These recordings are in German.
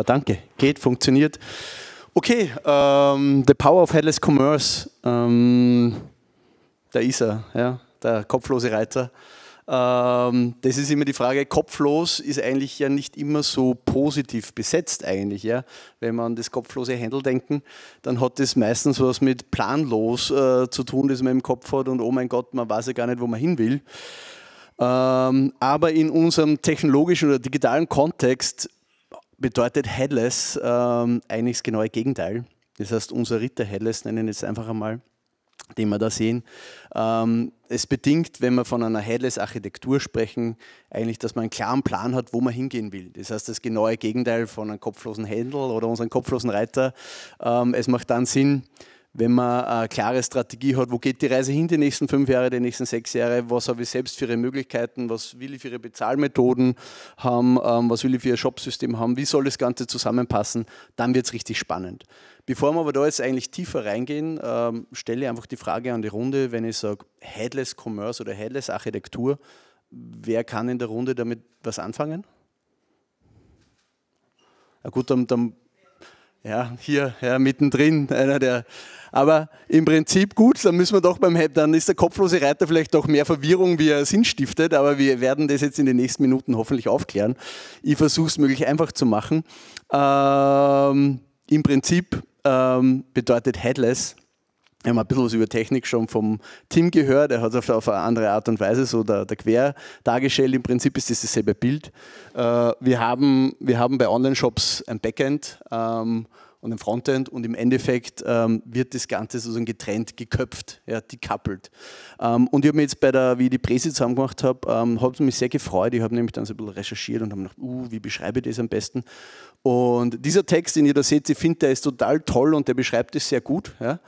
Ah, danke, geht, funktioniert. Okay, ähm, The Power of Headless Commerce, ähm, da ist er, ja, der kopflose Reiter. Ähm, das ist immer die Frage, kopflos ist eigentlich ja nicht immer so positiv besetzt eigentlich. Ja? Wenn man an das kopflose Händel denken, dann hat das meistens was mit planlos äh, zu tun, das man im Kopf hat und oh mein Gott, man weiß ja gar nicht, wo man hin will. Ähm, aber in unserem technologischen oder digitalen Kontext bedeutet Headless ähm, eigentlich das genaue Gegenteil. Das heißt, unser Ritter Headless nennen wir jetzt einfach einmal, den wir da sehen. Ähm, es bedingt, wenn wir von einer Headless-Architektur sprechen, eigentlich, dass man einen klaren Plan hat, wo man hingehen will. Das heißt, das genaue Gegenteil von einem kopflosen Händel oder unserem kopflosen Reiter. Ähm, es macht dann Sinn, wenn man eine klare Strategie hat, wo geht die Reise hin die nächsten fünf Jahre, die nächsten sechs Jahre, was habe ich selbst für ihre Möglichkeiten, was will ich für ihre Bezahlmethoden haben, ähm, was will ich für ihr Shopsystem haben, wie soll das Ganze zusammenpassen, dann wird es richtig spannend. Bevor wir aber da jetzt eigentlich tiefer reingehen, ähm, stelle ich einfach die Frage an die Runde, wenn ich sage Headless Commerce oder Headless Architektur, wer kann in der Runde damit was anfangen? Na gut, dann, dann ja, hier, ja, mittendrin, einer der. Aber im Prinzip gut, dann müssen wir doch beim, dann ist der kopflose Reiter vielleicht doch mehr Verwirrung, wie er Sinn stiftet, aber wir werden das jetzt in den nächsten Minuten hoffentlich aufklären. Ich versuche es möglichst einfach zu machen. Ähm, Im Prinzip ähm, bedeutet Headless wir haben ein bisschen was über Technik schon vom Tim gehört. Er hat es auf, eine andere Art und Weise so der, der Quer dargestellt. Im Prinzip ist das dasselbe Bild. Äh, wir, haben, wir haben bei Online-Shops ein Backend ähm, und ein Frontend und im Endeffekt ähm, wird das Ganze sozusagen getrennt, geköpft, ja, decoupled. Ähm, und ich habe mir jetzt bei der, wie ich die Präse zusammen gemacht habe, ähm, habe mich sehr gefreut. Ich habe nämlich dann so ein bisschen recherchiert und habe gedacht, uh, wie beschreibe ich das am besten? Und dieser Text, den ihr da seht, ich finde, der ist total toll und der beschreibt es sehr gut. Ja?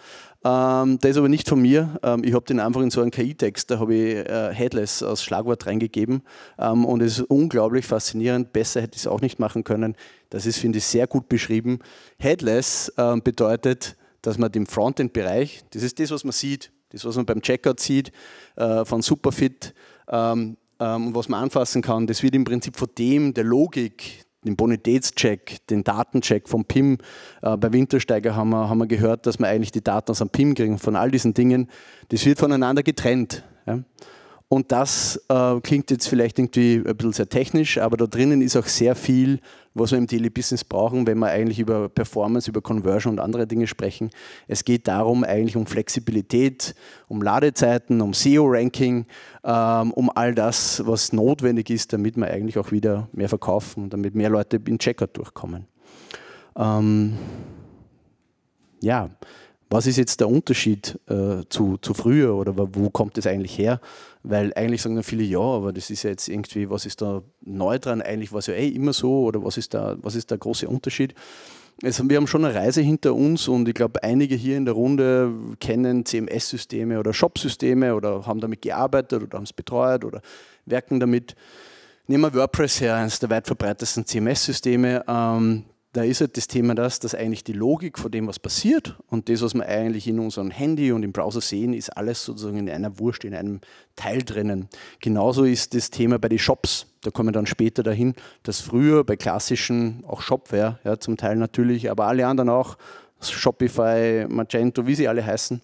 Ähm, der ist aber nicht von mir. Ähm, ich habe den einfach in so einen KI-Text, da habe ich äh, Headless als Schlagwort reingegeben ähm, und es ist unglaublich faszinierend. Besser hätte ich es auch nicht machen können. Das ist, finde ich, sehr gut beschrieben. Headless ähm, bedeutet, dass man den Frontend-Bereich, das ist das, was man sieht, das, was man beim Checkout sieht, äh, von Superfit, ähm, ähm, und was man anfassen kann, das wird im Prinzip von dem, der Logik, den Bonitätscheck, den Datencheck vom PIM. Äh, bei Wintersteiger haben wir, haben wir gehört, dass wir eigentlich die Daten aus dem PIM kriegen. Von all diesen Dingen, das wird voneinander getrennt. Ja? Und das äh, klingt jetzt vielleicht irgendwie ein bisschen sehr technisch, aber da drinnen ist auch sehr viel, was wir im Daily Business brauchen, wenn wir eigentlich über Performance, über Conversion und andere Dinge sprechen. Es geht darum, eigentlich um Flexibilität, um Ladezeiten, um SEO-Ranking, ähm, um all das, was notwendig ist, damit wir eigentlich auch wieder mehr verkaufen und damit mehr Leute in Checkout durchkommen. Ähm, ja, was ist jetzt der Unterschied äh, zu, zu früher oder wo kommt das eigentlich her? Weil eigentlich sagen dann viele, ja, aber das ist ja jetzt irgendwie, was ist da neu dran? Eigentlich war es ja eh immer so oder was ist da, was ist der große Unterschied? Also wir haben schon eine Reise hinter uns und ich glaube, einige hier in der Runde kennen CMS-Systeme oder Shop-Systeme oder haben damit gearbeitet oder haben es betreut oder werken damit. Nehmen wir WordPress her, eines der weit verbreitetsten CMS-Systeme. Ähm, da ist halt das Thema das, dass eigentlich die Logik von dem, was passiert und das, was wir eigentlich in unserem Handy und im Browser sehen, ist alles sozusagen in einer Wurst, in einem Teil drinnen. Genauso ist das Thema bei den Shops. Da kommen wir dann später dahin, dass früher bei klassischen, auch Shopware, ja, zum Teil natürlich, aber alle anderen auch, Shopify, Magento, wie sie alle heißen,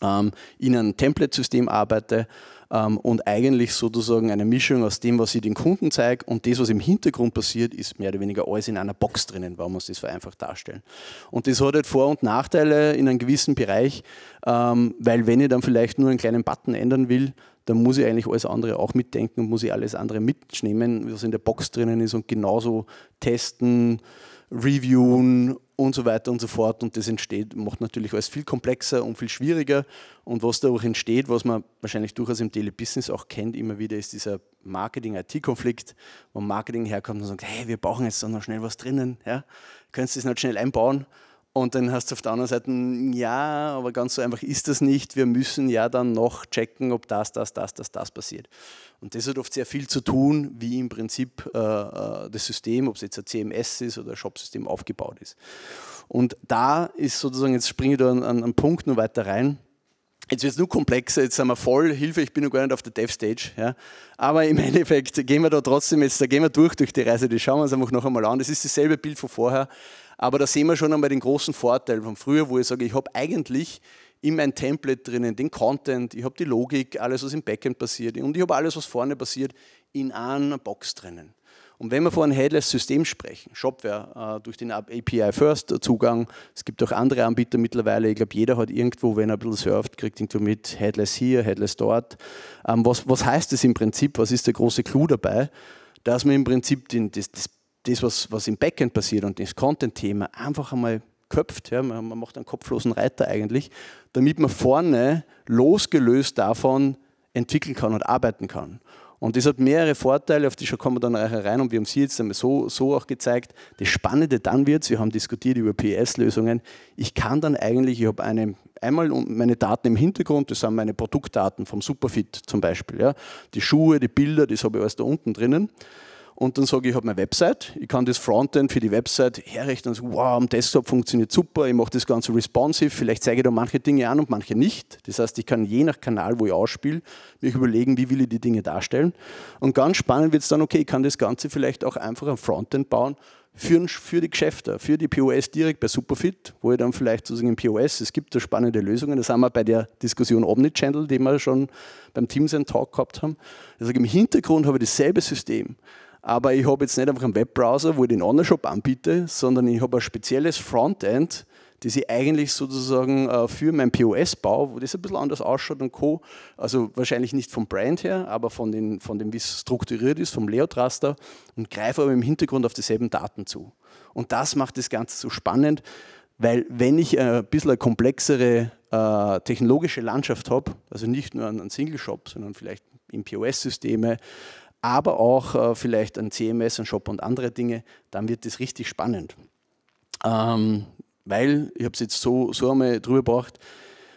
ähm, in einem Template-System arbeite ähm, und eigentlich sozusagen eine Mischung aus dem, was ich den Kunden zeige und das, was im Hintergrund passiert, ist mehr oder weniger alles in einer Box drinnen, warum muss das vereinfacht darstellen. Und das hat halt Vor- und Nachteile in einem gewissen Bereich, ähm, weil wenn ich dann vielleicht nur einen kleinen Button ändern will, dann muss ich eigentlich alles andere auch mitdenken und muss ich alles andere mitnehmen, was in der Box drinnen ist und genauso testen, reviewen und so weiter und so fort. Und das entsteht, macht natürlich alles viel komplexer und viel schwieriger. Und was dadurch entsteht, was man wahrscheinlich durchaus im Telebusiness auch kennt, immer wieder ist dieser Marketing-IT-Konflikt, wo Marketing herkommt und sagt, hey, wir brauchen jetzt noch schnell was drinnen. Ja? Könntest du das nicht schnell einbauen? Und dann hast du auf der anderen Seite, ja, aber ganz so einfach ist das nicht. Wir müssen ja dann noch checken, ob das, das, das, das, das passiert. Und das hat oft sehr viel zu tun, wie im Prinzip äh, äh das System, ob es jetzt ein CMS ist oder ein Shop-System aufgebaut ist. Und da ist sozusagen, jetzt springe ich da an, an einen Punkt noch weiter rein. Jetzt wird es nur komplexer, jetzt sind wir voll, Hilfe, ich bin noch gar nicht auf der Dev-Stage. Ja. Aber im Endeffekt gehen wir da trotzdem jetzt, da gehen wir durch durch die Reise, die schauen wir uns einfach noch einmal an. Das ist dasselbe Bild von vorher, aber da sehen wir schon einmal den großen Vorteil von früher, wo ich sage, ich habe eigentlich in mein Template drinnen, den Content, ich habe die Logik, alles, was im Backend passiert und ich habe alles, was vorne passiert, in einer Box drinnen. Und wenn wir von einem Headless-System sprechen, Shopware äh, durch den API-First-Zugang, es gibt auch andere Anbieter mittlerweile, ich glaube, jeder hat irgendwo, wenn er ein bisschen surft, kriegt irgendwo mit Headless hier, Headless dort. Ähm, was, was heißt das im Prinzip? Was ist der große Clou dabei? Dass man im Prinzip den, das, das das, was, was im Backend passiert und das Content-Thema einfach einmal köpft. Ja, man macht einen kopflosen Reiter eigentlich, damit man vorne losgelöst davon entwickeln kann und arbeiten kann. Und das hat mehrere Vorteile, auf die schon kommen wir dann nachher rein und wir haben sie jetzt einmal so, so auch gezeigt. Das Spannende dann wird, wir haben diskutiert über PS-Lösungen, ich kann dann eigentlich, ich habe eine, einmal meine Daten im Hintergrund, das sind meine Produktdaten vom Superfit zum Beispiel, ja. die Schuhe, die Bilder, das habe ich alles da unten drinnen und dann sage ich, ich habe meine Website, ich kann das Frontend für die Website herrichten, also, wow, am Desktop funktioniert super, ich mache das Ganze responsive, vielleicht zeige ich da manche Dinge an und manche nicht. Das heißt, ich kann je nach Kanal, wo ich ausspiele, mich überlegen, wie will ich die Dinge darstellen. Und ganz spannend wird es dann, okay, ich kann das Ganze vielleicht auch einfach am Frontend bauen, für, für, die Geschäfte, für die POS direkt bei Superfit, wo ich dann vielleicht sozusagen im POS, es gibt da spannende Lösungen, das haben wir bei der Diskussion Omnichannel, die wir schon beim Teams Talk gehabt haben. Also im Hintergrund habe ich dasselbe System, aber ich habe jetzt nicht einfach einen Webbrowser, wo ich den Online-Shop anbiete, sondern ich habe ein spezielles Frontend, das ich eigentlich sozusagen äh, für mein POS baue, wo das ein bisschen anders ausschaut und Co. Also wahrscheinlich nicht vom Brand her, aber von, den, von dem, wie es strukturiert ist, vom Layout-Raster und greife aber im Hintergrund auf dieselben Daten zu. Und das macht das Ganze so spannend, weil wenn ich äh, ein bisschen eine komplexere äh, technologische Landschaft habe, also nicht nur einen Single-Shop, sondern vielleicht in POS-Systeme, aber auch äh, vielleicht ein CMS, ein Shop und andere Dinge, dann wird das richtig spannend. Ähm, weil, ich habe es jetzt so, so einmal drüber gebracht,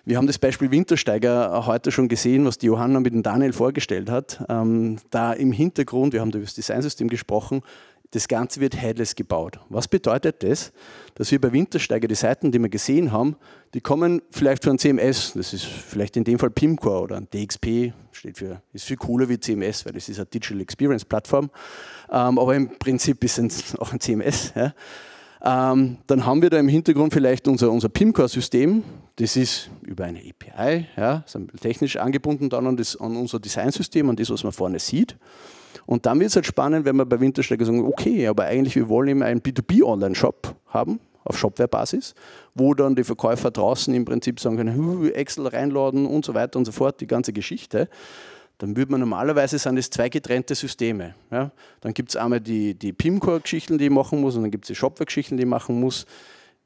wir haben das Beispiel Wintersteiger heute schon gesehen, was die Johanna mit dem Daniel vorgestellt hat. Ähm, da im Hintergrund, wir haben über das Designsystem gesprochen, das Ganze wird headless gebaut. Was bedeutet das? Dass wir bei Wintersteiger die Seiten, die wir gesehen haben, die kommen vielleicht von CMS. Das ist vielleicht in dem Fall Pimcore oder ein DXP, steht für, ist viel cooler wie CMS, weil es ist eine Digital Experience Plattform. Ähm, aber im Prinzip ist es auch ein CMS. Ja. Ähm, dann haben wir da im Hintergrund vielleicht unser, unser PIMCore-System. Das ist über eine API, ja, technisch angebunden dann an, das, an unser Designsystem, an das, was man vorne sieht. Und dann wird es halt spannend, wenn wir bei Winterschläger sagen, okay, aber eigentlich, wir wollen eben einen B2B-Online-Shop haben, auf Shopware-Basis, wo dann die Verkäufer draußen im Prinzip sagen können, Excel reinladen und so weiter und so fort, die ganze Geschichte dann würde man normalerweise sind es zwei getrennte Systeme. Ja? Dann gibt es einmal die, die PIMCore-Geschichten, die ich machen muss, und dann gibt es die Shopware-Geschichten, die ich machen muss.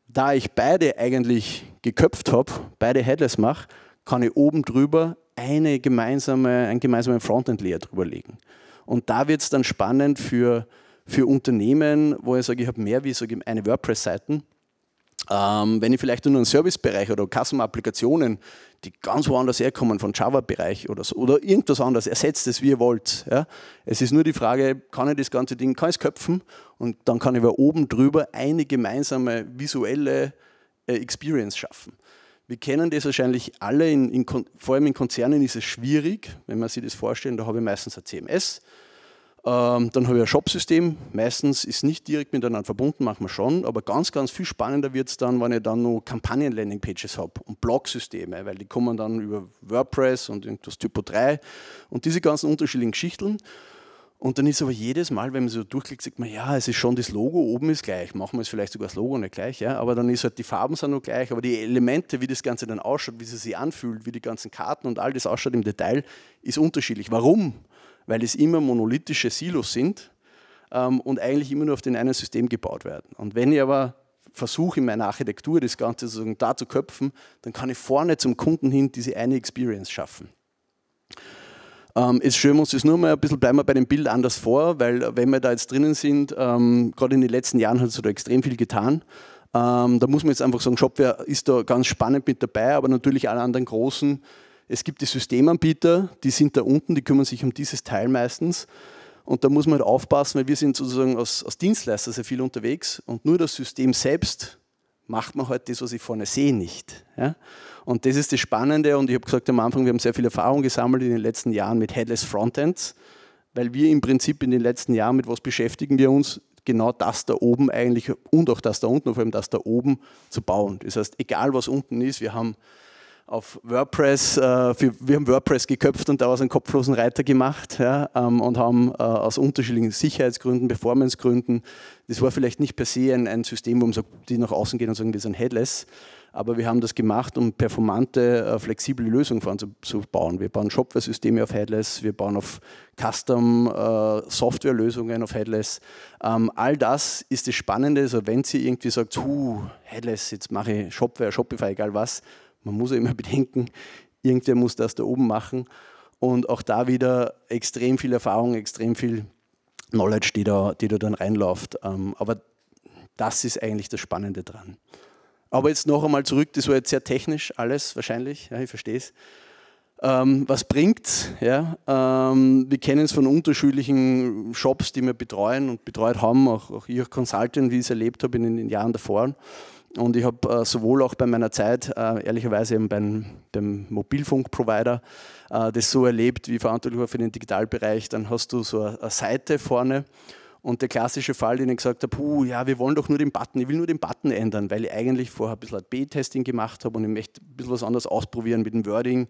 Da ich beide eigentlich geköpft habe, beide Headless mache, kann ich oben drüber eine gemeinsame, einen gemeinsamen Frontend-Layer drüber legen. Und da wird es dann spannend für, für Unternehmen, wo ich sage, ich habe mehr wie sage, eine WordPress-Seiten. Ähm, wenn ich vielleicht nur einen Servicebereich oder customer applikationen die ganz woanders herkommen, von Java-Bereich oder so, oder irgendwas anderes, ersetzt es, wie ihr wollt. Ja? Es ist nur die Frage, kann ich das ganze Ding, kann ich es köpfen? Und dann kann ich über oben drüber eine gemeinsame visuelle äh, Experience schaffen. Wir kennen das wahrscheinlich alle, in, in, vor allem in Konzernen ist es schwierig, wenn man sich das vorstellt, da habe ich meistens ein CMS, ähm, dann habe ich ein Shop-System, meistens ist nicht direkt miteinander verbunden, machen wir schon, aber ganz, ganz viel spannender wird es dann, wenn ich dann noch Kampagnen-Landing-Pages habe und Blog-Systeme, weil die kommen dann über WordPress und das Typo 3 und diese ganzen unterschiedlichen Geschichten und dann ist aber jedes Mal, wenn man so durchklickt, sagt man, ja, es ist schon das Logo, oben ist gleich, machen wir es vielleicht sogar das Logo nicht gleich, ja, aber dann ist halt, die Farben sind noch gleich, aber die Elemente, wie das Ganze dann ausschaut, wie es sich anfühlt, wie die ganzen Karten und all das ausschaut im Detail, ist unterschiedlich. Warum? Weil es immer monolithische Silos sind ähm, und eigentlich immer nur auf den einen System gebaut werden. Und wenn ich aber versuche, in meiner Architektur das Ganze sozusagen da zu köpfen, dann kann ich vorne zum Kunden hin diese eine Experience schaffen. Ähm, schauen wir uns das nur mal ein bisschen, bleiben wir bei dem Bild anders vor, weil äh, wenn wir da jetzt drinnen sind, ähm, gerade in den letzten Jahren hat es da halt extrem viel getan. Ähm, da muss man jetzt einfach sagen, Shopware ist da ganz spannend mit dabei, aber natürlich alle anderen großen. Es gibt die Systemanbieter, die sind da unten, die kümmern sich um dieses Teil meistens. Und da muss man halt aufpassen, weil wir sind sozusagen als, als Dienstleister sehr viel unterwegs und nur das System selbst macht man halt das, was ich vorne sehe, nicht. Ja? Und das ist das Spannende. Und ich habe gesagt am Anfang, wir haben sehr viel Erfahrung gesammelt in den letzten Jahren mit Headless Frontends, weil wir im Prinzip in den letzten Jahren mit was beschäftigen wir uns? Genau das da oben eigentlich und auch das da unten, vor allem das da oben zu bauen. Das heißt, egal was unten ist, wir haben auf WordPress, äh, für, wir haben WordPress geköpft und daraus einen kopflosen Reiter gemacht ja, ähm, und haben äh, aus unterschiedlichen Sicherheitsgründen, Performancegründen, das war vielleicht nicht per se ein, ein System, wo man sagt, die nach außen gehen und sagen, wir sind headless, aber wir haben das gemacht, um performante, äh, flexible Lösungen bauen. Wir bauen Shopware-Systeme auf Headless, wir bauen auf Custom-Software-Lösungen äh, auf Headless. Ähm, all das ist das Spannende. Also wenn Sie irgendwie sagt, huh, Headless, jetzt mache ich Shopware, Shopify, egal was, man muss ja immer bedenken, irgendwer muss das da oben machen. Und auch da wieder extrem viel Erfahrung, extrem viel Knowledge, die da, die da dann reinläuft. Ähm, aber das ist eigentlich das Spannende dran. Aber jetzt noch einmal zurück, das war jetzt sehr technisch alles wahrscheinlich, ja, ich verstehe es. Ähm, was bringt ja? Ähm, wir kennen es von unterschiedlichen Shops, die wir betreuen und betreut haben, auch, auch ich Consultant, wie ich es erlebt habe in den, in den Jahren davor. Und ich habe äh, sowohl auch bei meiner Zeit, äh, ehrlicherweise eben beim, beim Mobilfunkprovider, äh, das so erlebt, wie verantwortlich war für den Digitalbereich. Dann hast du so eine Seite vorne und der klassische Fall, den ich gesagt habe, puh, ja, wir wollen doch nur den Button, ich will nur den Button ändern, weil ich eigentlich vorher ein bisschen B-Testing gemacht habe und ich möchte ein bisschen was anderes ausprobieren mit dem Wording.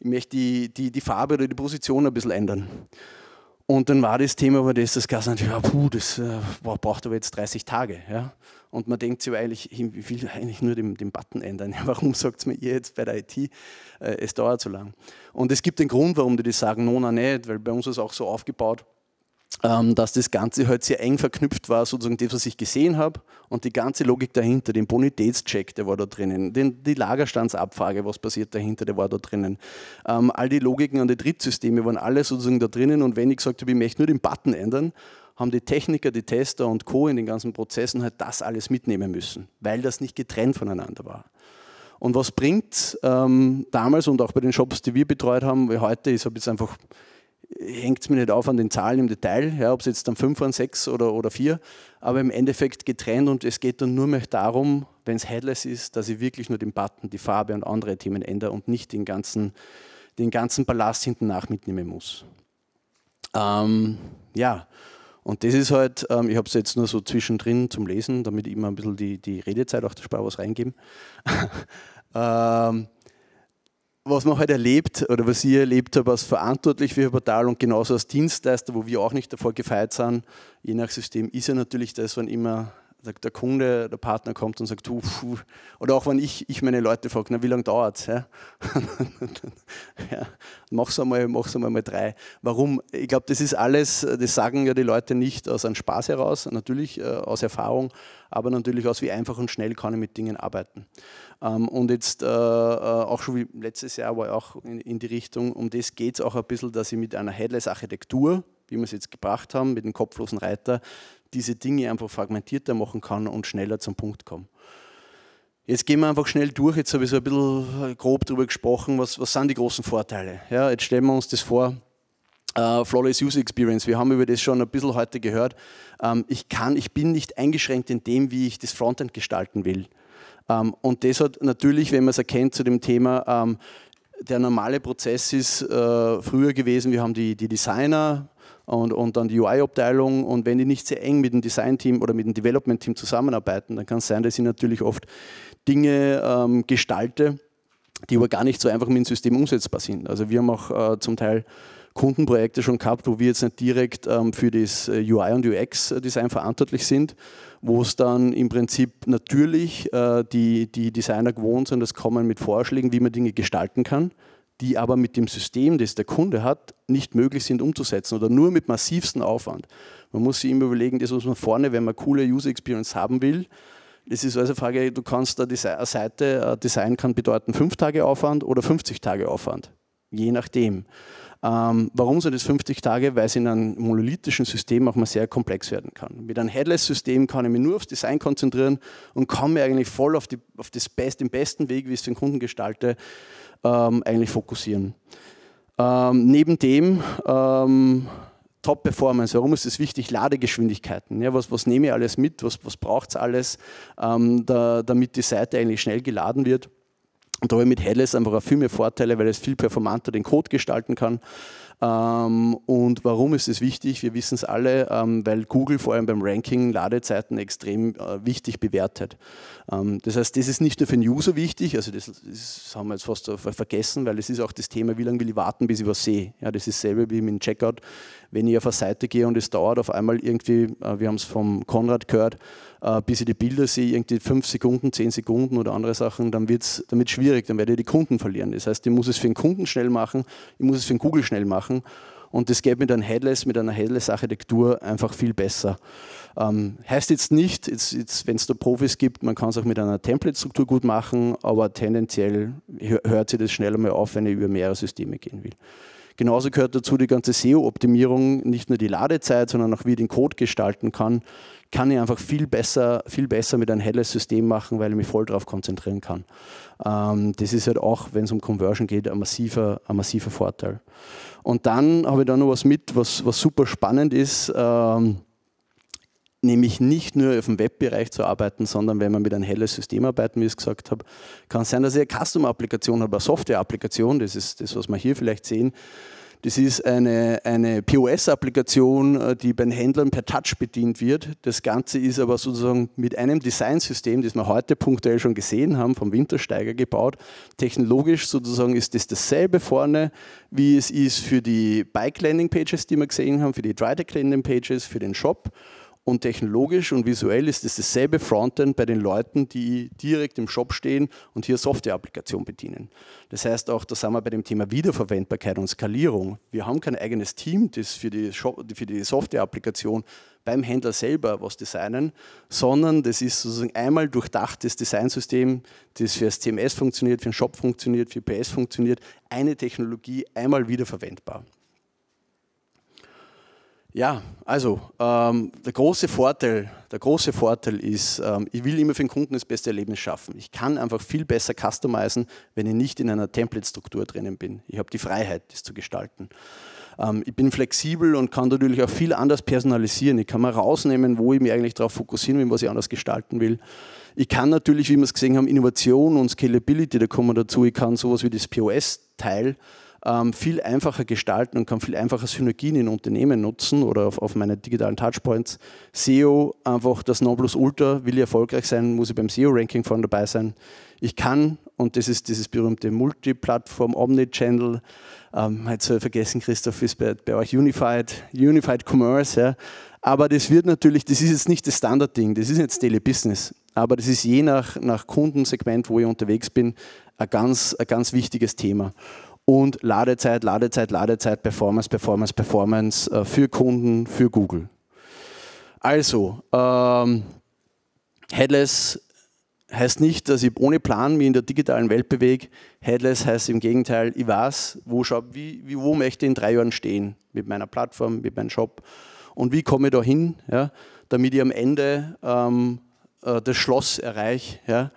Ich möchte die, die, die Farbe oder die Position ein bisschen ändern. Und dann war das Thema aber das, das Gas ja, puh, das äh, boah, braucht aber jetzt 30 Tage. Ja? Und man denkt sich aber eigentlich, ich will eigentlich nur den, den Button ändern. Ja, warum sagt es mir ihr jetzt bei der IT, äh, es dauert so lang? Und es gibt einen Grund, warum die das sagen, nona nicht, weil bei uns ist es auch so aufgebaut, ähm, dass das Ganze halt sehr eng verknüpft war, sozusagen das, was ich gesehen habe und die ganze Logik dahinter, den Bonitätscheck, der war da drinnen, den, die Lagerstandsabfrage, was passiert dahinter, der war da drinnen. Ähm, all die Logiken und die Drittsysteme waren alle sozusagen da drinnen und wenn ich gesagt habe, ich möchte nur den Button ändern, haben die Techniker, die Tester und Co. in den ganzen Prozessen halt das alles mitnehmen müssen, weil das nicht getrennt voneinander war. Und was bringt ähm, damals und auch bei den Shops, die wir betreut haben, weil heute, ich habe jetzt einfach hängt es mir nicht auf an den Zahlen im Detail, ja, ob es jetzt dann fünf waren, sechs oder, oder vier, aber im Endeffekt getrennt und es geht dann nur mehr darum, wenn es headless ist, dass ich wirklich nur den Button, die Farbe und andere Themen ändere und nicht den ganzen, den ganzen Ballast hinten nach mitnehmen muss. Ähm, ja, und das ist halt, ähm, ich habe es jetzt nur so zwischendrin zum Lesen, damit ich immer ein bisschen die, die Redezeit auch der Spar was reingeben. ähm, was man halt erlebt oder was ich erlebt habe als verantwortlich für Portal und genauso als Dienstleister, wo wir auch nicht davor gefeit sind, je nach System, ist ja natürlich das, wenn immer der Kunde, der Partner kommt und sagt, du, puh. oder auch wenn ich, ich meine Leute frage, na, wie lange dauert es? Ja? ja, mach's einmal, mach's einmal mal drei. Warum? Ich glaube, das ist alles, das sagen ja die Leute nicht aus einem Spaß heraus, natürlich äh, aus Erfahrung, aber natürlich aus, wie einfach und schnell kann ich mit Dingen arbeiten. Ähm, und jetzt äh, äh auch schon wie letztes Jahr war ich auch in, in die Richtung, um das geht es auch ein bisschen, dass ich mit einer Headless-Architektur, wie wir es jetzt gebracht haben, mit dem kopflosen Reiter, diese Dinge einfach fragmentierter machen kann und schneller zum Punkt kommen. Jetzt gehen wir einfach schnell durch. Jetzt habe ich so ein bisschen äh, grob darüber gesprochen, was, was sind die großen Vorteile. Ja, jetzt stellen wir uns das vor, äh, Flawless User Experience. Wir haben über das schon ein bisschen heute gehört. Ähm, ich, kann, ich bin nicht eingeschränkt in dem, wie ich das Frontend gestalten will. Ähm, und das hat natürlich, wenn man es erkennt, zu dem Thema, ähm, der normale Prozess ist äh, früher gewesen, wir haben die, die Designer und, und dann die UI-Abteilung. Und wenn die nicht sehr eng mit dem Design-Team oder mit dem Development-Team zusammenarbeiten, dann kann es sein, dass ich natürlich oft Dinge ähm, gestalte, die aber gar nicht so einfach mit dem System umsetzbar sind. Also wir haben auch äh, zum Teil Kundenprojekte schon gehabt, wo wir jetzt nicht direkt ähm, für das äh, UI und UX-Design äh, verantwortlich sind, wo es dann im Prinzip natürlich äh, die, die Designer gewohnt sind, das kommen mit Vorschlägen, wie man Dinge gestalten kann die aber mit dem System, das der Kunde hat, nicht möglich sind umzusetzen oder nur mit massivsten Aufwand. Man muss sich immer überlegen, das, was man vorne, wenn man coole User Experience haben will, das ist also eine Frage, du kannst eine Seite, äh, Design kann bedeuten 5 Tage Aufwand oder 50 Tage Aufwand, je nachdem. Ähm, warum sind es 50 Tage? Weil es in einem monolithischen System auch mal sehr komplex werden kann. Mit einem Headless-System kann ich mich nur aufs Design konzentrieren und komme eigentlich voll auf, die, auf das Best, den besten Weg, wie ich es für den Kunden gestalte, ähm, eigentlich fokussieren. Ähm, neben dem ähm, Top-Performance, warum ist es wichtig? Ladegeschwindigkeiten. Ja, was, was nehme ich alles mit? Was, was braucht es alles, ähm, da, damit die Seite eigentlich schnell geladen wird? Und da habe ich mit Headless einfach auch viel mehr Vorteile, weil es viel performanter den Code gestalten kann. Ähm, und warum ist es wichtig? Wir wissen es alle, ähm, weil Google vor allem beim Ranking Ladezeiten extrem äh, wichtig bewertet. Ähm, das heißt, das ist nicht nur für den User wichtig, also das, das haben wir jetzt fast vergessen, weil es ist auch das Thema, wie lange will ich warten, bis ich was sehe. Ja, das ist dasselbe wie mit dem Checkout wenn ich auf eine Seite gehe und es dauert auf einmal irgendwie, äh, wir haben es vom Konrad gehört, äh, bis ich die Bilder sehe, irgendwie fünf Sekunden, zehn Sekunden oder andere Sachen, dann wird es damit schwierig, dann werde ich die Kunden verlieren. Das heißt, ich muss es für den Kunden schnell machen, ich muss es für den Google schnell machen und das geht mit einem Headless, mit einer Headless-Architektur einfach viel besser. Ähm, heißt jetzt nicht, wenn es da Profis gibt, man kann es auch mit einer Template-Struktur gut machen, aber tendenziell hört sich das schneller mal auf, wenn ich über mehrere Systeme gehen will. Genauso gehört dazu die ganze SEO-Optimierung, nicht nur die Ladezeit, sondern auch wie ich den Code gestalten kann, kann ich einfach viel besser, viel besser mit einem helles System machen, weil ich mich voll darauf konzentrieren kann. Ähm, das ist halt auch, wenn es um Conversion geht, ein massiver, ein massiver Vorteil. Und dann habe ich da noch was mit, was, was super spannend ist. Ähm, nämlich nicht nur auf dem Webbereich zu arbeiten, sondern wenn man mit einem helles System arbeiten, wie ich es gesagt habe, kann es sein, dass ich eine Custom-Applikation habe, eine Software-Applikation, das ist das, was wir hier vielleicht sehen. Das ist eine, eine POS-Applikation, äh, die bei den Händlern per Touch bedient wird. Das Ganze ist aber sozusagen mit einem Designsystem, das wir heute punktuell schon gesehen haben, vom Wintersteiger gebaut. Technologisch sozusagen ist das dasselbe vorne, wie es ist für die Bike-Landing-Pages, die wir gesehen haben, für die Dry-Deck-Landing-Pages, für den Shop und technologisch und visuell ist es dasselbe Frontend bei den Leuten, die direkt im Shop stehen und hier Software-Applikationen bedienen. Das heißt auch, da sind wir bei dem Thema Wiederverwendbarkeit und Skalierung. Wir haben kein eigenes Team, das für die, die Software-Applikation beim Händler selber was designen, sondern das ist sozusagen einmal durchdachtes Designsystem, das für das CMS funktioniert, für den Shop funktioniert, für PS funktioniert, eine Technologie einmal wiederverwendbar. Ja, also ähm, der große Vorteil, der große Vorteil ist, ähm, ich will immer für den Kunden das beste Erlebnis schaffen. Ich kann einfach viel besser customizen, wenn ich nicht in einer Template-Struktur drinnen bin. Ich habe die Freiheit, das zu gestalten. Ähm, ich bin flexibel und kann natürlich auch viel anders personalisieren. Ich kann mal rausnehmen, wo ich mich eigentlich darauf fokussieren will, was ich anders gestalten will. Ich kann natürlich, wie wir es gesehen haben, Innovation und Scalability, da kommen wir dazu. Ich kann sowas wie das POS-Teil ähm, viel einfacher gestalten und kann viel einfacher Synergien in Unternehmen nutzen oder auf, auf meine digitalen Touchpoints. SEO, einfach das Nonplusultra, will ich erfolgreich sein, muss ich beim SEO-Ranking vorne dabei sein. Ich kann, und das ist dieses berühmte Multiplattform, Omnichannel, ähm, jetzt habe ich vergessen, Christoph, ist bei, bei euch Unified, Unified Commerce, ja. Aber das wird natürlich, das ist jetzt nicht das Standardding, das ist jetzt Daily Business. Aber das ist je nach, nach Kundensegment, wo ich unterwegs bin, ein ganz, ein ganz wichtiges Thema und Ladezeit, Ladezeit, Ladezeit, Performance, Performance, Performance äh, für Kunden, für Google. Also, ähm, Headless heißt nicht, dass ich ohne Plan mich in der digitalen Welt bewege. Headless heißt im Gegenteil, ich weiß, wo, schaub, wie, wie, wo möchte ich in drei Jahren stehen mit meiner Plattform, mit meinem Shop und wie komme ich da hin, ja, damit ich am Ende ähm, äh, das Schloss erreiche ja,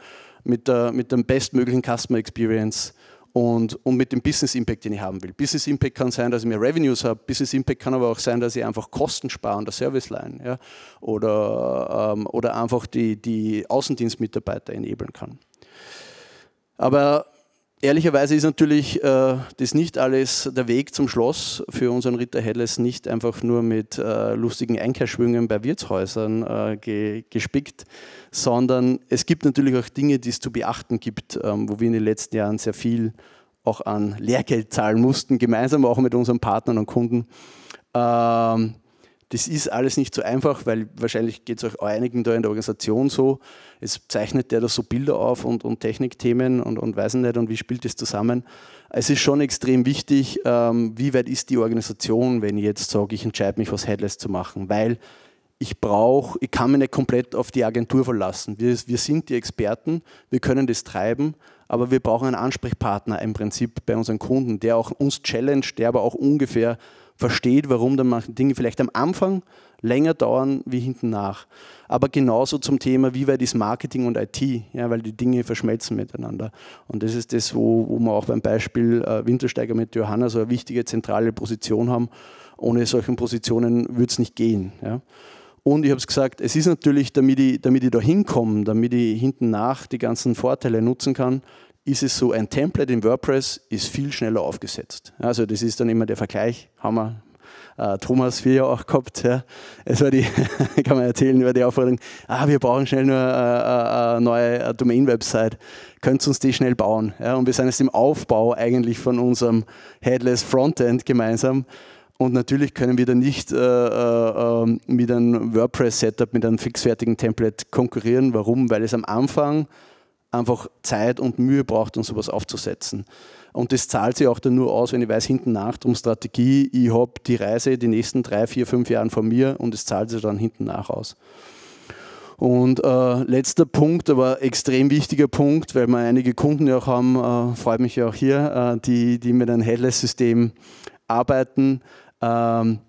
mit, der, mit dem bestmöglichen Customer Experience und, und mit dem Business Impact, den ich haben will. Business Impact kann sein, dass ich mehr Revenues habe. Business Impact kann aber auch sein, dass ich einfach Kosten spare an der Serviceline ja? oder, ähm, oder einfach die, die Außendienstmitarbeiter enablen kann. Aber Ehrlicherweise ist natürlich äh, das nicht alles der Weg zum Schloss für unseren Ritter Helles nicht einfach nur mit äh, lustigen Einkehrschwüngen bei Wirtshäusern äh, ge gespickt, sondern es gibt natürlich auch Dinge, die es zu beachten gibt, ähm, wo wir in den letzten Jahren sehr viel auch an Lehrgeld zahlen mussten, gemeinsam auch mit unseren Partnern und Kunden. Ähm, das ist alles nicht so einfach, weil wahrscheinlich geht es euch einigen da in der Organisation so. Es zeichnet der da so Bilder auf und, und Technikthemen und, und weiß nicht und wie spielt das zusammen. Es ist schon extrem wichtig, ähm, wie weit ist die Organisation, wenn ich jetzt sage, ich entscheide mich, was Headless zu machen, weil ich brauche, ich kann mich nicht komplett auf die Agentur verlassen. Wir, wir sind die Experten, wir können das treiben, aber wir brauchen einen Ansprechpartner im Prinzip bei unseren Kunden, der auch uns challenge, der aber auch ungefähr versteht, warum dann manche Dinge vielleicht am Anfang länger dauern wie hinten nach. Aber genauso zum Thema, wie weit ist Marketing und IT, ja, weil die Dinge verschmelzen miteinander. Und das ist das, wo, wo wir auch beim Beispiel äh, Wintersteiger mit Johanna so eine wichtige zentrale Position haben. Ohne solchen Positionen würde es nicht gehen. Ja. Und ich habe es gesagt, es ist natürlich, damit ich, damit ich da hinkomme, damit ich hinten nach die ganzen Vorteile nutzen kann, ist es so, ein Template in WordPress ist viel schneller aufgesetzt. Also das ist dann immer der Vergleich, haben wir äh, Thomas wir ja auch gehabt. Ja. Es war die, kann man erzählen über die Aufforderung, ah, wir brauchen schnell nur äh, äh, eine neue Domain-Website, könnt uns die schnell bauen. Ja. Und wir sind jetzt im Aufbau eigentlich von unserem Headless Frontend gemeinsam. Und natürlich können wir da nicht äh, äh, ähm, mit einem WordPress-Setup, mit einem fixfertigen Template konkurrieren. Warum? Weil es am Anfang einfach Zeit und Mühe braucht, um sowas aufzusetzen. Und das zahlt sich auch dann nur aus, wenn ich weiß, hinten nach um Strategie, ich habe die Reise die nächsten drei, vier, fünf Jahre vor mir und es zahlt sich dann hinten nach aus. Und äh, letzter Punkt, aber extrem wichtiger Punkt, weil wir einige Kunden ja auch haben, äh, freut mich ja auch hier, äh, die, die mit einem Headless-System arbeiten. Ähm,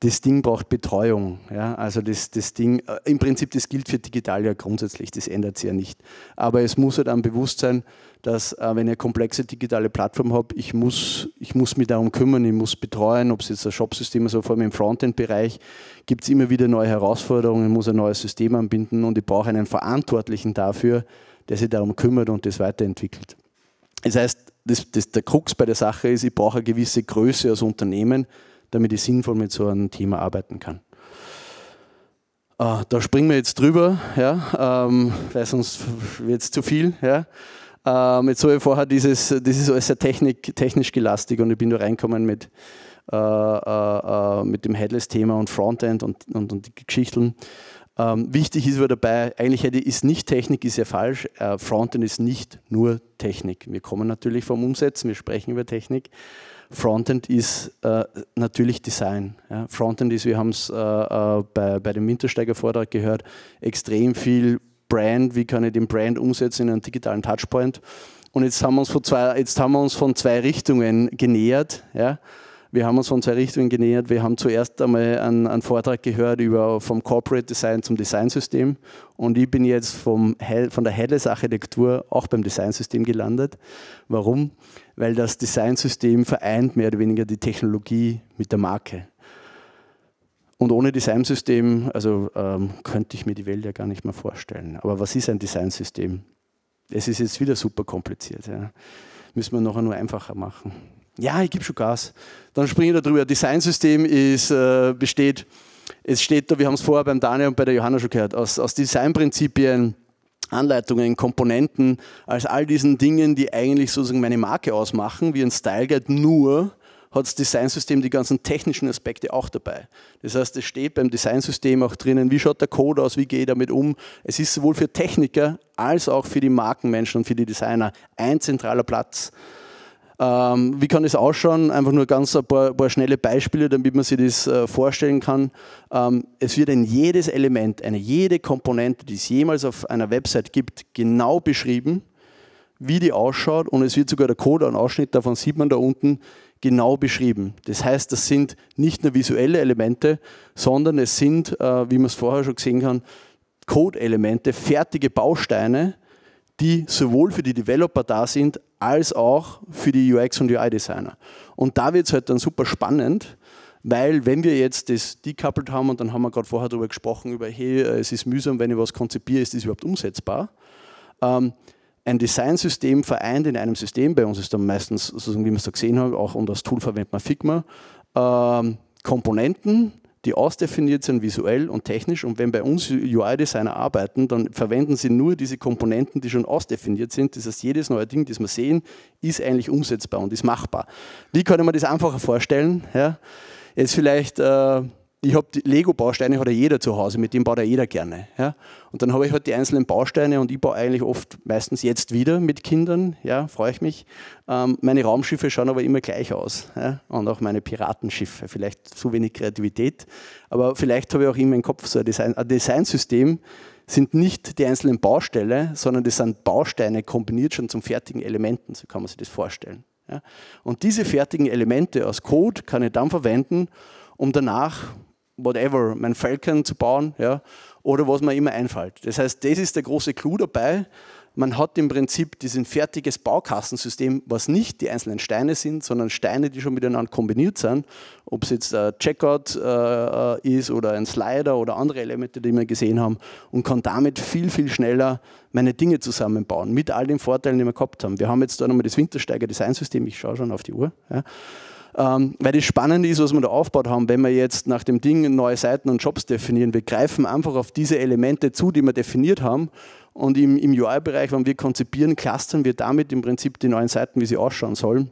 das Ding braucht Betreuung. Ja? Also das, das Ding, äh, im Prinzip, das gilt für digital ja grundsätzlich, das ändert sich ja nicht. Aber es muss halt dann bewusst sein, dass äh, wenn ich eine komplexe digitale Plattform habe, ich muss, ich muss mich darum kümmern, ich muss betreuen, ob es jetzt ein Shopsystem ist, also vor allem im Frontend-Bereich, gibt es immer wieder neue Herausforderungen, ich muss ein neues System anbinden und ich brauche einen Verantwortlichen dafür, der sich darum kümmert und das weiterentwickelt. Das heißt, das, das, der Krux bei der Sache ist, ich brauche eine gewisse Größe als Unternehmen, damit ich sinnvoll mit so einem Thema arbeiten kann. Äh, da springen wir jetzt drüber, ja, ähm, weil sonst wird es zu viel. Ja. Ähm, jetzt habe ich vorher dieses, das ist alles sehr technik, technisch gelastig und ich bin da reinkommen mit, äh, äh, äh, mit dem Headless-Thema und Frontend und, und, und die Geschichten. Ähm, wichtig ist aber dabei, eigentlich ist nicht Technik, ist ja falsch. Äh, Frontend ist nicht nur Technik. Wir kommen natürlich vom Umsetzen, wir sprechen über Technik. Frontend ist äh, natürlich Design. Ja. Frontend ist, wir haben es äh, äh, bei, bei dem Wintersteiger-Vortrag gehört, extrem viel Brand, wie kann ich den Brand umsetzen in einen digitalen Touchpoint. Und jetzt haben wir uns von zwei, jetzt haben wir uns von zwei Richtungen genähert. Ja. Wir haben uns von zwei Richtungen genähert. Wir haben zuerst einmal einen, einen Vortrag gehört über vom Corporate Design zum Designsystem. Und ich bin jetzt vom, von der Headless Architektur auch beim Designsystem gelandet. Warum? Weil das Designsystem vereint mehr oder weniger die Technologie mit der Marke. Und ohne Designsystem, also ähm, könnte ich mir die Welt ja gar nicht mehr vorstellen. Aber was ist ein Designsystem? Es ist jetzt wieder super kompliziert. Ja. Müssen wir nachher nur einfacher machen ja, ich gebe schon Gas. Dann springe ich da drüber. Designsystem ist, äh, besteht, es steht da, wir haben es vorher beim Daniel und bei der Johanna schon gehört, aus, aus Designprinzipien, Anleitungen, Komponenten, als all diesen Dingen, die eigentlich sozusagen meine Marke ausmachen, wie ein Style Guide, nur hat das Designsystem die ganzen technischen Aspekte auch dabei. Das heißt, es steht beim Designsystem auch drinnen, wie schaut der Code aus, wie gehe ich damit um. Es ist sowohl für Techniker als auch für die Markenmenschen und für die Designer ein zentraler Platz. Ähm, wie kann das ausschauen? Einfach nur ganz ein paar, paar schnelle Beispiele, damit man sich das äh, vorstellen kann. Ähm, es wird in jedes Element, eine jede Komponente, die es jemals auf einer Website gibt, genau beschrieben, wie die ausschaut und es wird sogar der Code, ein Ausschnitt davon sieht man da unten, genau beschrieben. Das heißt, das sind nicht nur visuelle Elemente, sondern es sind, äh, wie man es vorher schon gesehen kann, Code-Elemente, fertige Bausteine, die sowohl für die Developer da sind, als auch für die UX und UI-Designer. Und da wird es halt dann super spannend, weil wenn wir jetzt das decoupled haben und dann haben wir gerade vorher darüber gesprochen, über hey, äh, es ist mühsam, wenn ich was konzipiere, ist das überhaupt umsetzbar? Ähm, ein Designsystem vereint in einem System, bei uns ist dann meistens, sozusagen, wie wir es da gesehen haben, auch und das Tool verwendet man Figma, ähm, Komponenten, die ausdefiniert sind visuell und technisch. Und wenn bei uns UI-Designer arbeiten, dann verwenden sie nur diese Komponenten, die schon ausdefiniert sind. Das heißt, jedes neue Ding, das wir sehen, ist eigentlich umsetzbar und ist machbar. Wie könnte man das einfacher vorstellen? Ja? Jetzt vielleicht äh, ich habe Lego-Bausteine hat ja jeder zu Hause, mit dem baut ja jeder gerne. Ja? Und dann habe ich halt die einzelnen Bausteine und ich baue eigentlich oft meistens jetzt wieder mit Kindern, ja, freue ich mich. Ähm, meine Raumschiffe schauen aber immer gleich aus. Ja? Und auch meine Piratenschiffe. Vielleicht zu wenig Kreativität, aber vielleicht habe ich auch immer im Kopf so ein, Design, ein Designsystem, sind nicht die einzelnen Bausteine, sondern das sind Bausteine kombiniert schon zum fertigen Elementen, so kann man sich das vorstellen. Ja? Und diese fertigen Elemente aus Code kann ich dann verwenden, um danach whatever, mein Falcon zu bauen, ja, oder was mir immer einfällt. Das heißt, das ist der große Clou dabei. Man hat im Prinzip diesen fertiges Baukastensystem, was nicht die einzelnen Steine sind, sondern Steine, die schon miteinander kombiniert sind. Ob es jetzt ein Checkout äh, äh ist oder ein Slider oder andere Elemente, die wir gesehen haben, und kann damit viel, viel schneller meine Dinge zusammenbauen, mit all den Vorteilen, die wir gehabt haben. Wir haben jetzt da nochmal das Wintersteiger Designsystem, ich schaue schon auf die Uhr. Ja. Ähm, weil das Spannende ist, was wir da aufgebaut haben, wenn wir jetzt nach dem Ding neue Seiten und Jobs definieren. Wir greifen einfach auf diese Elemente zu, die wir definiert haben. Und im, im UI-Bereich, wenn wir konzipieren, clustern wir damit im Prinzip die neuen Seiten, wie sie ausschauen sollen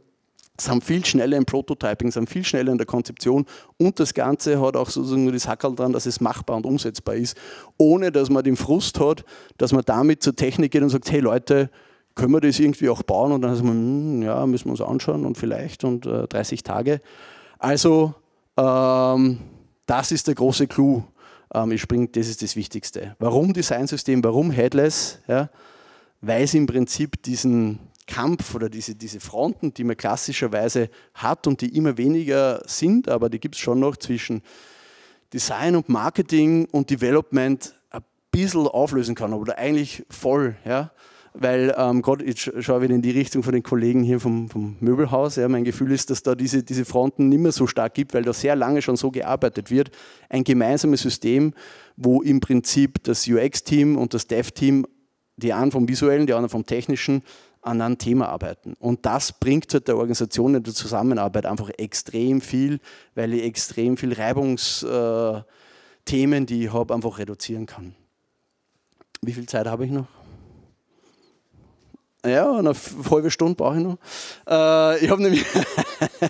haben viel schneller im Prototyping, haben viel schneller in der Konzeption und das Ganze hat auch sozusagen nur das Hackerl dran, dass es machbar und umsetzbar ist, ohne dass man den Frust hat, dass man damit zur Technik geht und sagt, hey Leute, können wir das irgendwie auch bauen? Und dann heißt wir, hm, ja, müssen wir uns anschauen und vielleicht und äh, 30 Tage. Also, ähm, das ist der große Clou. Ähm, ich springe, das ist das Wichtigste. Warum Designsystem, warum Headless? Ja? Weil es im Prinzip diesen Kampf oder diese, diese Fronten, die man klassischerweise hat und die immer weniger sind, aber die gibt es schon noch zwischen Design und Marketing und Development ein bisschen auflösen kann oder eigentlich voll. Ja? weil ähm, gerade jetzt schaue ich wieder in die Richtung von den Kollegen hier vom, vom Möbelhaus. Ja, mein Gefühl ist, dass da diese, diese Fronten nicht mehr so stark gibt, weil da sehr lange schon so gearbeitet wird. Ein gemeinsames System, wo im Prinzip das UX-Team und das Dev-Team, die einen vom visuellen, die anderen vom technischen, an einem Thema arbeiten. Und das bringt halt der Organisation in der Zusammenarbeit einfach extrem viel, weil ich extrem viel Reibungsthemen, äh, die ich habe, einfach reduzieren kann. Wie viel Zeit habe ich noch? Ja, eine halbe Stunde brauche ich noch. Äh, ich habe nämlich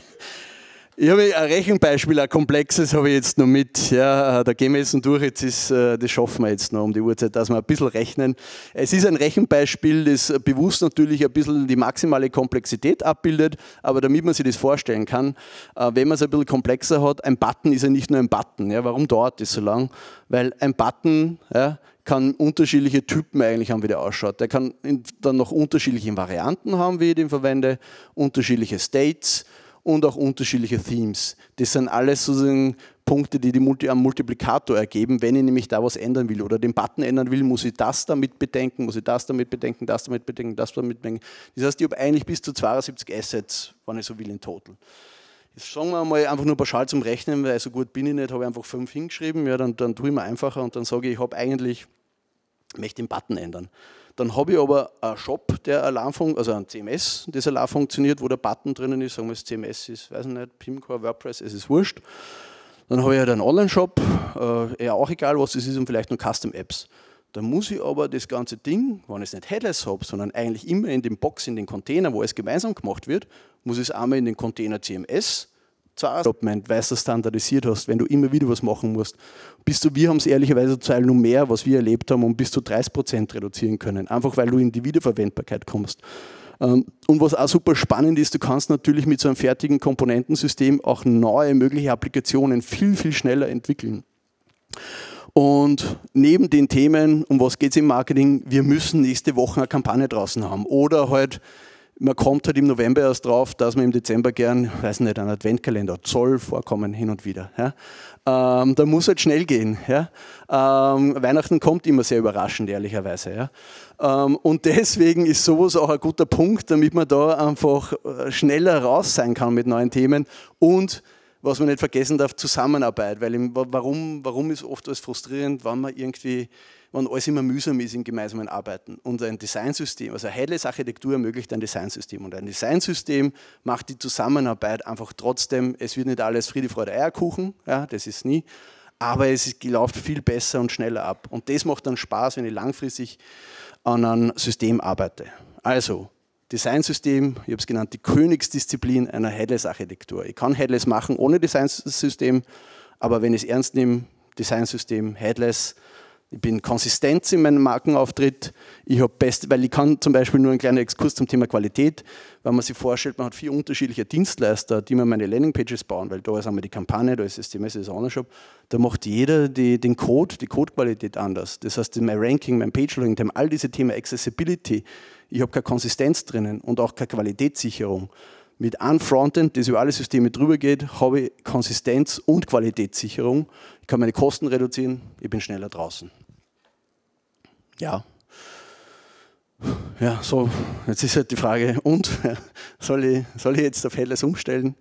ich hab ein Rechenbeispiel, ein komplexes habe ich jetzt noch mit. Ja, äh, da gehen wir jetzt noch durch, jetzt ist, äh, das schaffen wir jetzt noch um die Uhrzeit, dass wir ein bisschen rechnen. Es ist ein Rechenbeispiel, das bewusst natürlich ein bisschen die maximale Komplexität abbildet, aber damit man sich das vorstellen kann, äh, wenn man es ein bisschen komplexer hat, ein Button ist ja nicht nur ein Button. Ja, warum dauert das so lang? Weil ein Button ja, kann unterschiedliche Typen eigentlich haben, wie der ausschaut. Der kann dann noch unterschiedliche Varianten haben, wie ich den verwende, unterschiedliche States und auch unterschiedliche Themes. Das sind alles sozusagen Punkte, die, die Multi am Multiplikator ergeben, wenn ich nämlich da was ändern will oder den Button ändern will, muss ich das damit bedenken, muss ich das damit bedenken, das damit bedenken, das damit bedenken. Das heißt, ich habe eigentlich bis zu 72 Assets, wenn ich so will, in total. Jetzt sagen wir mal einfach nur pauschal zum Rechnen, weil so gut bin ich nicht, habe ich einfach fünf hingeschrieben, ja, dann, dann tue ich mir einfacher und dann sage ich, ich habe eigentlich möchte den Button ändern. Dann habe ich aber einen Shop, der Alarmfunk, also ein CMS, das Alarm funktioniert, wo der Button drinnen ist, sagen wir, das CMS ist, weiß ich nicht, Pimcore, WordPress, es ist wurscht. Dann habe ich halt einen Online-Shop, äh, eh auch egal was es ist, und vielleicht nur Custom-Apps. Dann muss ich aber das ganze Ding, wenn ich es nicht headless habe, sondern eigentlich immer in den Box, in den Container, wo es gemeinsam gemacht wird, muss ich es einmal in den Container CMS zwar Development, weil du es standardisiert hast, wenn du immer wieder was machen musst. bist du, wir haben es ehrlicherweise zu einem mehr, was wir erlebt haben, um bis zu 30 Prozent reduzieren können, einfach weil du in die Wiederverwendbarkeit kommst. Ähm, und was auch super spannend ist, du kannst natürlich mit so einem fertigen Komponentensystem auch neue mögliche Applikationen viel, viel schneller entwickeln. Und neben den Themen, um was geht es im Marketing, wir müssen nächste Woche eine Kampagne draußen haben oder halt man kommt halt im November erst drauf, dass man im Dezember gern, weiß nicht, einen Adventkalender, Zoll vorkommen hin und wieder. Ja. Ähm, da muss halt schnell gehen. Ja. Ähm, Weihnachten kommt immer sehr überraschend, ehrlicherweise. Ja. Ähm, und deswegen ist sowas auch ein guter Punkt, damit man da einfach äh, schneller raus sein kann mit neuen Themen und was man nicht vergessen darf, Zusammenarbeit. Weil im, warum, warum ist oft alles frustrierend, wenn man irgendwie wenn alles immer mühsam ist im gemeinsamen Arbeiten. Und ein Designsystem, also Headless Architektur ermöglicht ein Designsystem. Und ein Designsystem macht die Zusammenarbeit einfach trotzdem, es wird nicht alles Friede, Freude, Eierkuchen, ja, das ist nie, aber es läuft viel besser und schneller ab. Und das macht dann Spaß, wenn ich langfristig an einem System arbeite. Also, Designsystem, ich habe es genannt, die Königsdisziplin einer Headless-Architektur. Ich kann Headless machen ohne Designsystem, aber wenn ich es ernst nehme, Designsystem, Headless, ich bin Konsistenz in meinem Markenauftritt. Ich habe best, weil ich kann zum Beispiel nur ein kleiner Exkurs zum Thema Qualität, wenn man sich vorstellt, man hat vier unterschiedliche Dienstleister, die mir meine Landingpages bauen, weil da ist einmal die Kampagne, da ist das CMS, das Ownership, da macht jeder die, den Code, die Codequalität anders. Das heißt, mein Ranking, mein Page-Loading, all diese Themen Accessibility, ich habe keine Konsistenz drinnen und auch keine Qualitätssicherung mit einem Frontend, das über alle Systeme drüber geht, habe ich Konsistenz und Qualitätssicherung. Ich kann meine Kosten reduzieren, ich bin schneller draußen. Ja. Ja, so, jetzt ist halt die Frage, und soll ich, soll ich jetzt auf Helles umstellen?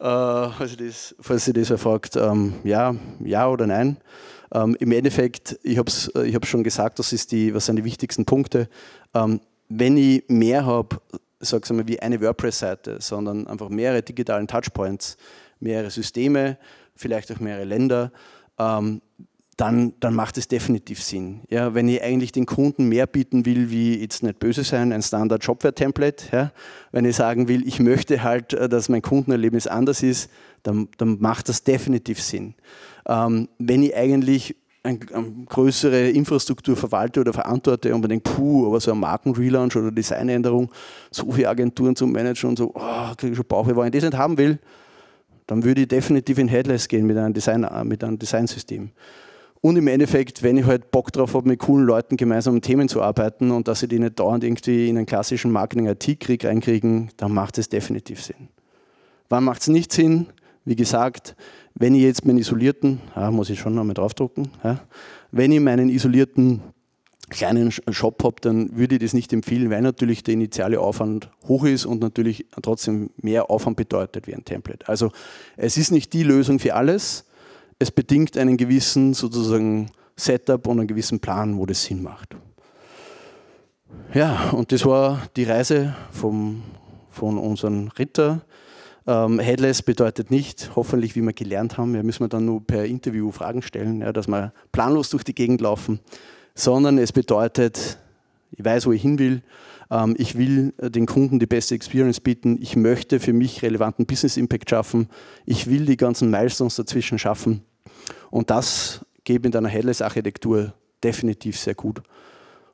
Äh, also das, falls ihr das erfragt, ähm, ja, ja oder nein. Ähm, Im Endeffekt, ich habe es äh, ich hab's schon gesagt, das ist die, was sind die wichtigsten Punkte. Ähm, wenn ich mehr habe, sag ich mal, wie eine WordPress-Seite, sondern einfach mehrere digitalen Touchpoints, mehrere Systeme, vielleicht auch mehrere Länder, ähm, dann, dann macht es definitiv Sinn. Ja, wenn ich eigentlich den Kunden mehr bieten will, wie jetzt nicht böse sein, ein Standard-Shopware-Template, ja, wenn ich sagen will, ich möchte halt, äh, dass mein Kundenerlebnis anders ist, dann, dann macht das definitiv Sinn. Ähm, wenn ich eigentlich ein, größere Infrastruktur verwalte oder verantworte und man denkt, puh, aber so ein Markenrelaunch oder Designänderung, so viele Agenturen zum Managen und so, oh, kriege ich schon Bauch, wenn ich das nicht haben will, dann würde ich definitiv in Headless gehen mit einem, Design, äh, mit einem Designsystem. Und im Endeffekt, wenn ich halt Bock drauf habe, mit coolen Leuten gemeinsam an Themen zu arbeiten und dass ich die nicht dauernd irgendwie in einen klassischen Marketing-IT-Krieg reinkriegen, dann macht es definitiv Sinn. Wann macht es nicht Sinn? Wie gesagt, wenn ich jetzt meinen isolierten, ah, muss ich schon nochmal draufdrucken, ja, wenn ich meinen isolierten kleinen Shop habe, dann würde ich das nicht empfehlen, weil natürlich der initiale Aufwand hoch ist und natürlich trotzdem mehr Aufwand bedeutet wie ein Template. Also es ist nicht die Lösung für alles. Es bedingt einen gewissen sozusagen Setup und einen gewissen Plan, wo das Sinn macht. Ja, und das war die Reise vom, von unserem Ritter ähm, headless bedeutet nicht, hoffentlich, wie wir gelernt haben, wir müssen wir dann nur per Interview Fragen stellen, ja, dass wir planlos durch die Gegend laufen, sondern es bedeutet, ich weiß, wo ich hin will, ähm, ich will äh, den Kunden die beste Experience bieten, ich möchte für mich relevanten Business Impact schaffen, ich will die ganzen Milestones dazwischen schaffen und das geht mit einer headless Architektur definitiv sehr gut.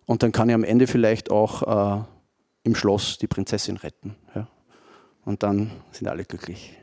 Und dann kann ich am Ende vielleicht auch äh, im Schloss die Prinzessin retten. Ja. Und dann sind alle glücklich.